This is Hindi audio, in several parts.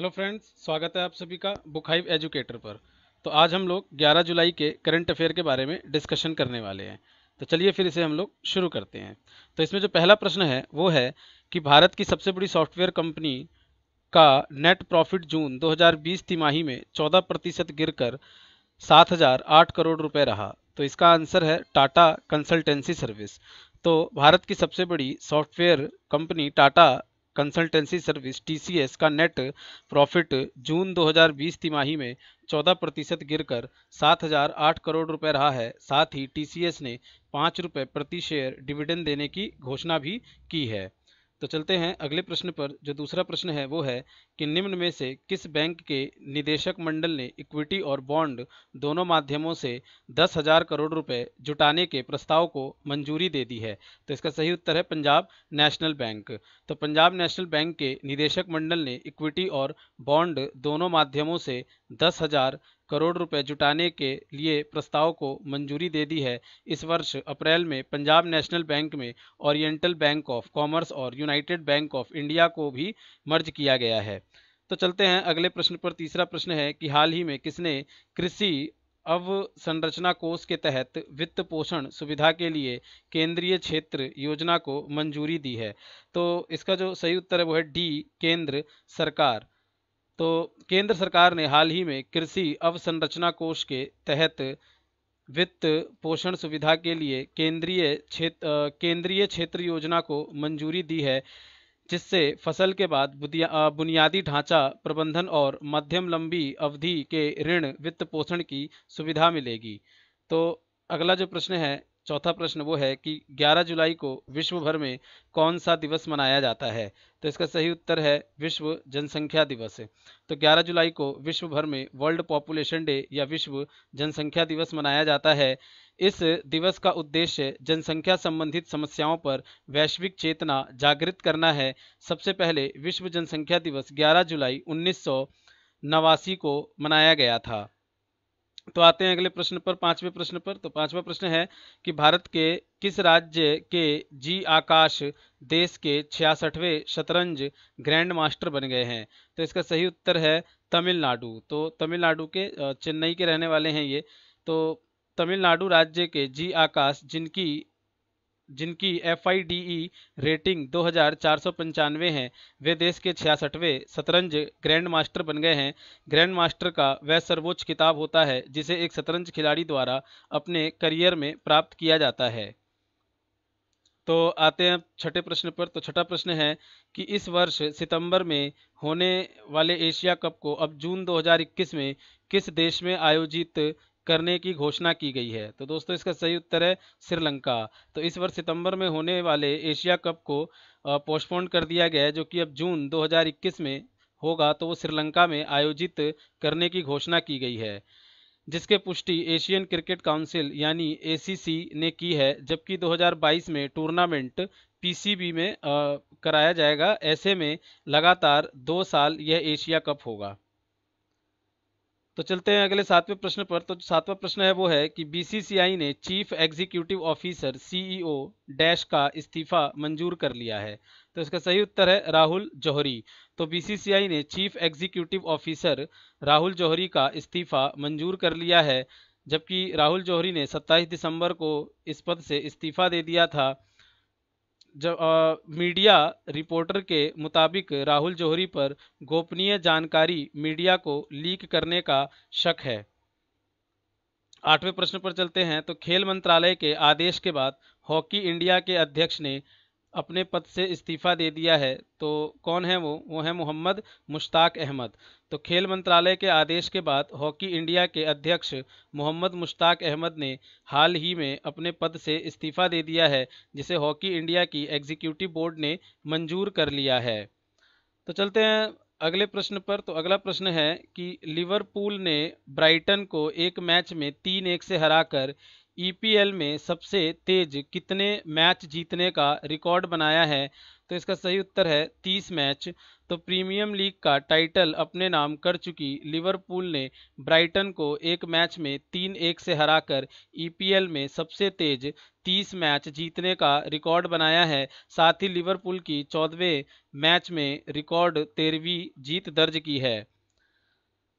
हेलो फ्रेंड्स स्वागत है आप सभी का बुक हाइव एजुकेटर पर तो आज हम लोग 11 जुलाई के करंट अफेयर के बारे में डिस्कशन करने वाले हैं तो चलिए फिर इसे हम लोग शुरू करते हैं तो इसमें जो पहला प्रश्न है वो है कि भारत की सबसे बड़ी सॉफ्टवेयर कंपनी का नेट प्रॉफिट जून 2020 तिमाही में 14 प्रतिशत गिर कर सात करोड़ रुपये रहा तो इसका आंसर है टाटा कंसल्टेंसी सर्विस तो भारत की सबसे बड़ी software company Tata consultancy service T का नेट प्रॉफिट जून 2020 तिमाही में 14 प्रतिशत गिर कर सात करोड़ रुपए रहा है साथ ही टी ने पाँच रुपये प्रति शेयर डिविडेंड देने की घोषणा भी की है तो चलते हैं अगले प्रश्न पर जो दूसरा प्रश्न है वो है कि निम्न में से किस बैंक के निदेशक मंडल ने इक्विटी और बॉन्ड दोनों माध्यमों से दस हजार करोड़ रुपए जुटाने के प्रस्ताव को मंजूरी दे दी है तो इसका सही उत्तर है पंजाब नेशनल बैंक तो पंजाब नेशनल बैंक के निदेशक मंडल ने इक्विटी और बॉन्ड दोनों माध्यमों से दस हजार करोड़ रुपए जुटाने के लिए प्रस्ताव को मंजूरी दे दी है इस वर्ष अप्रैल में पंजाब नेशनल बैंक में ओरिएंटल बैंक ऑफ कॉमर्स और यूनाइटेड बैंक ऑफ इंडिया को भी मर्ज किया गया है तो चलते हैं अगले प्रश्न पर तीसरा प्रश्न है कि हाल ही में किसने कृषि अवसंरचना कोष के तहत वित्त पोषण सुविधा के लिए केंद्रीय क्षेत्र योजना को मंजूरी दी है तो इसका जो सही उत्तर है वो है डी केंद्र सरकार तो केंद्र सरकार ने हाल ही में कृषि अवसंरचना कोष के तहत वित्त पोषण सुविधा के लिए केंद्रीय क्षेत्र केंद्रीय क्षेत्र योजना को मंजूरी दी है जिससे फसल के बाद बुनियादी ढांचा प्रबंधन और मध्यम लंबी अवधि के ऋण वित्त पोषण की सुविधा मिलेगी तो अगला जो प्रश्न है चौथा प्रश्न वो है कि 11 जुलाई को विश्व भर में कौन सा दिवस मनाया जाता है तो इसका सही उत्तर है विश्व जनसंख्या दिवस तो 11 जुलाई को विश्व भर में वर्ल्ड पॉपुलेशन डे या विश्व जनसंख्या दिवस मनाया जाता है इस दिवस का उद्देश्य जनसंख्या संबंधित समस्याओं पर वैश्विक चेतना जागृत करना है सबसे पहले विश्व जनसंख्या दिवस ग्यारह जुलाई उन्नीस नवासी को मनाया गया था तो आते हैं अगले प्रश्न पर पांचवें प्रश्न पर तो पांचवा प्रश्न है कि भारत के किस राज्य के जी आकाश देश के छियासठवें शतरंज ग्रैंड मास्टर बन गए हैं तो इसका सही उत्तर है तमिलनाडु तो तमिलनाडु के चेन्नई के रहने वाले हैं ये तो तमिलनाडु राज्य के जी आकाश जिनकी जिनकी एफ रेटिंग दो है वे देश के छियासठवें शतरंज ग्रैंड मास्टर बन गए हैं ग्रैंड मास्टर का वह सर्वोच्च खिताब होता है जिसे एक शतरंज खिलाड़ी द्वारा अपने करियर में प्राप्त किया जाता है तो आते हैं छठे प्रश्न पर तो छठा प्रश्न है कि इस वर्ष सितंबर में होने वाले एशिया कप को अब जून 2021 में किस देश में आयोजित करने की घोषणा की गई है तो दोस्तों इसका सही उत्तर है श्रीलंका तो इस वर्ष सितंबर में होने वाले एशिया कप को पोस्टपोन कर दिया गया है जो कि अब जून 2021 में होगा तो वो श्रीलंका में आयोजित करने की घोषणा की गई है जिसके पुष्टि एशियन क्रिकेट काउंसिल यानी ए ने की है जबकि दो में टूर्नामेंट पीसीबी में आ, कराया जाएगा ऐसे में लगातार दो साल यह एशिया कप होगा तो चलते हैं अगले सातवें प्रश्न पर तो सातवां प्रश्न है वो है कि बीसीसीआई ने चीफ एग्जीक्यूटिव ऑफिसर सीईओ डैश का इस्तीफा मंजूर कर लिया है तो इसका सही उत्तर है राहुल जौहरी तो बीसीसीआई ने chief executive officer Rahul Johri का इस्तीफा मंजूर कर लिया है जबकि राहुल जौहरी ने 27 दिसंबर को इस पद से इस्तीफा दे दिया था जब आ, मीडिया रिपोर्टर के मुताबिक राहुल जौहरी पर गोपनीय जानकारी मीडिया को लीक करने का शक है आठवें प्रश्न पर चलते हैं तो खेल मंत्रालय के आदेश के बाद हॉकी इंडिया के अध्यक्ष ने अपने पद से इस्तीफ़ा दे दिया है तो कौन है वो वो है मोहम्मद मुश्ताक अहमद तो खेल मंत्रालय के आदेश के बाद हॉकी इंडिया के अध्यक्ष मोहम्मद मुश्ताक अहमद ने हाल ही में अपने पद से इस्तीफ़ा दे दिया है जिसे हॉकी इंडिया की एग्जीक्यूटिव बोर्ड ने मंजूर कर लिया है तो चलते हैं अगले प्रश्न पर तो अगला प्रश्न है कि लिवरपूल ने ब्राइटन को एक मैच में तीन एक से हराकर ईपीएल e में सबसे तेज कितने मैच जीतने का रिकॉर्ड बनाया है तो इसका सही उत्तर है 30 मैच तो प्रीमियम लीग का टाइटल अपने नाम कर चुकी लिवरपूल ने ब्राइटन को एक मैच में तीन एक से हराकर ईपीएल e में सबसे तेज 30 मैच जीतने का रिकॉर्ड बनाया है साथ ही लिवरपूल की चौदहवें मैच में रिकॉर्ड तेरहवीं जीत दर्ज की है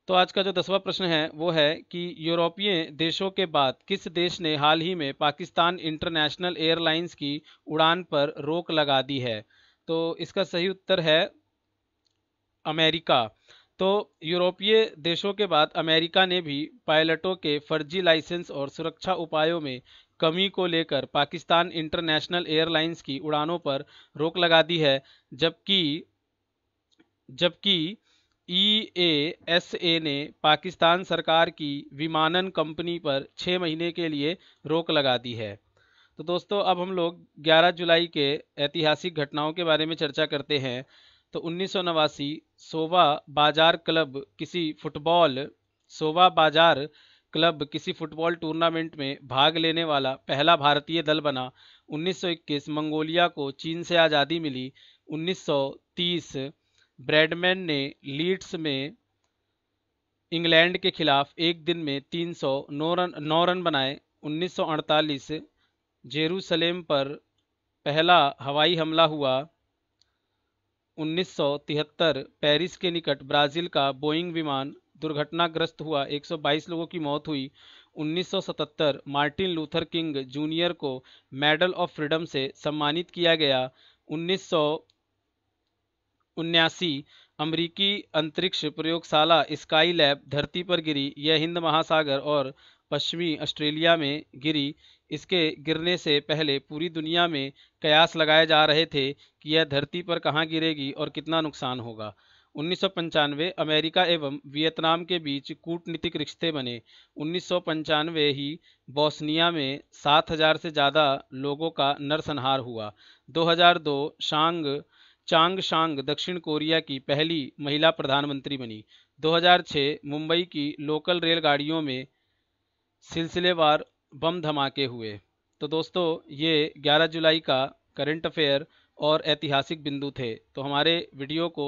तो आज का जो दसवां प्रश्न है वो है कि यूरोपीय देशों के बाद किस देश ने हाल ही में पाकिस्तान इंटरनेशनल एयरलाइंस की उड़ान पर रोक लगा दी है तो इसका सही उत्तर है अमेरिका तो यूरोपीय देशों के बाद अमेरिका ने भी पायलटों के फर्जी लाइसेंस और सुरक्षा उपायों में कमी को लेकर पाकिस्तान इंटरनेशनल एयरलाइंस की उड़ानों पर रोक लगा दी है जबकि जबकि ई ए एस ए ने पाकिस्तान सरकार की विमानन कंपनी पर छः महीने के लिए रोक लगा दी है तो दोस्तों अब हम लोग 11 जुलाई के ऐतिहासिक घटनाओं के बारे में चर्चा करते हैं तो उन्नीस सोवा बाजार क्लब किसी फुटबॉल सोवा बाजार क्लब किसी फुटबॉल टूर्नामेंट में भाग लेने वाला पहला भारतीय दल बना 1921 मंगोलिया को चीन से आज़ादी मिली 1930 ब्रैडमैन ने लीड्स में इंग्लैंड के खिलाफ एक दिन में 309 रन नौ रन बनाए 1948 जेरूसलेम पर पहला हवाई हमला हुआ 1973 पेरिस के निकट ब्राज़ील का बोइंग विमान दुर्घटनाग्रस्त हुआ 122 लोगों की मौत हुई 1977 मार्टिन लूथर किंग जूनियर को मेडल ऑफ फ्रीडम से सम्मानित किया गया उन्यासी अमरीकी अंतरिक्ष प्रयोगशाला स्काई लैब धरती पर गिरी यह हिंद महासागर और पश्चिमी ऑस्ट्रेलिया में गिरी इसके गिरने से पहले पूरी दुनिया में कयास लगाए जा रहे थे कि यह धरती पर कहाँ गिरेगी और कितना नुकसान होगा उन्नीस अमेरिका एवं वियतनाम के बीच कूटनीतिक रिश्ते बने उन्नीस ही बोस्निया में 7000 से ज़्यादा लोगों का नरसंहार हुआ 2002 शांग चांग शांग दक्षिण कोरिया की पहली महिला प्रधानमंत्री बनी 2006 मुंबई की लोकल रेलगाड़ियों में सिलसिलेवार बम धमाके हुए तो दोस्तों ये 11 जुलाई का करंट अफेयर और ऐतिहासिक बिंदु थे तो हमारे वीडियो को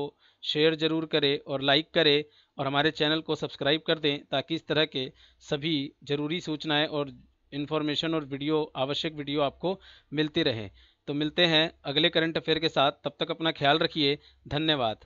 शेयर ज़रूर करें और लाइक करें और हमारे चैनल को सब्सक्राइब कर दें ताकि इस तरह के सभी ज़रूरी सूचनाएं और इन्फॉर्मेशन और वीडियो आवश्यक वीडियो आपको मिलती रहें तो मिलते हैं अगले करंट अफेयर के साथ तब तक अपना ख्याल रखिए धन्यवाद